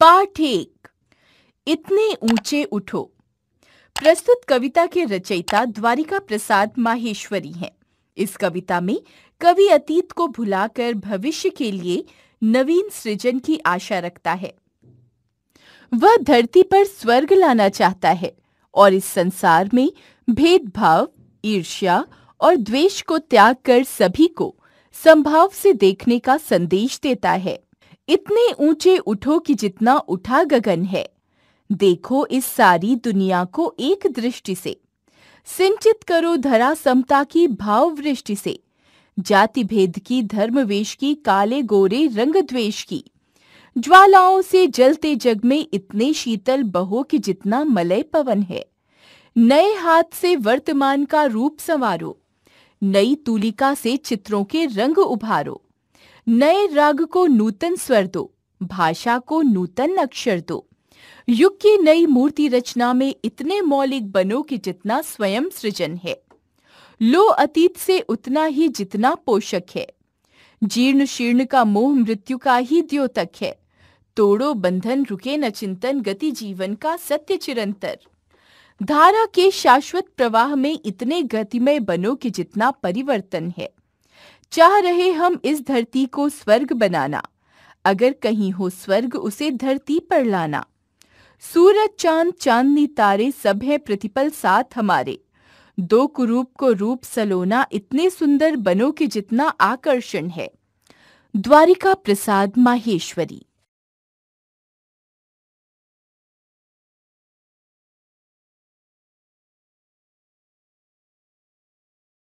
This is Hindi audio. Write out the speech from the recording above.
पाठ एक इतने ऊंचे उठो प्रस्तुत कविता के रचयिता द्वारिका प्रसाद माहेश्वरी हैं। इस कविता में कवि अतीत को भुलाकर भविष्य के लिए नवीन सृजन की आशा रखता है वह धरती पर स्वर्ग लाना चाहता है और इस संसार में भेदभाव ईर्ष्या और द्वेष को त्याग कर सभी को संभाव से देखने का संदेश देता है इतने ऊंचे उठो कि जितना उठा गगन है देखो इस सारी दुनिया को एक दृष्टि से सिंचित करो धरा समता की भाव वृष्टि से जाति भेद की धर्मवेश की काले गोरे रंग द्वेश की ज्वालाओं से जलते जग में इतने शीतल बहो कि जितना मलय पवन है नए हाथ से वर्तमान का रूप संवारो नई तूलिका से चित्रों के रंग उभारो नए राग को नूतन स्वर दो भाषा को नूतन अक्षर दो युग की नई मूर्ति रचना में इतने मौलिक बनो कि जितना स्वयं सृजन है लो अतीत से उतना ही जितना पोषक है जीर्ण शीर्ण का मोह मृत्यु का ही द्योतक है तोड़ो बंधन रुके न चिंतन गति जीवन का सत्य चिरंतर धारा के शाश्वत प्रवाह में इतने गतिमय बनो कि जितना परिवर्तन है चाह रहे हम इस धरती को स्वर्ग बनाना अगर कहीं हो स्वर्ग उसे धरती पर लाना सूरज चांद चांदनी तारे सब है प्रतिपल साथ हमारे दो कुरूप को रूप सलोना इतने सुंदर बनो कि जितना आकर्षण है द्वारिका प्रसाद माहेश्वरी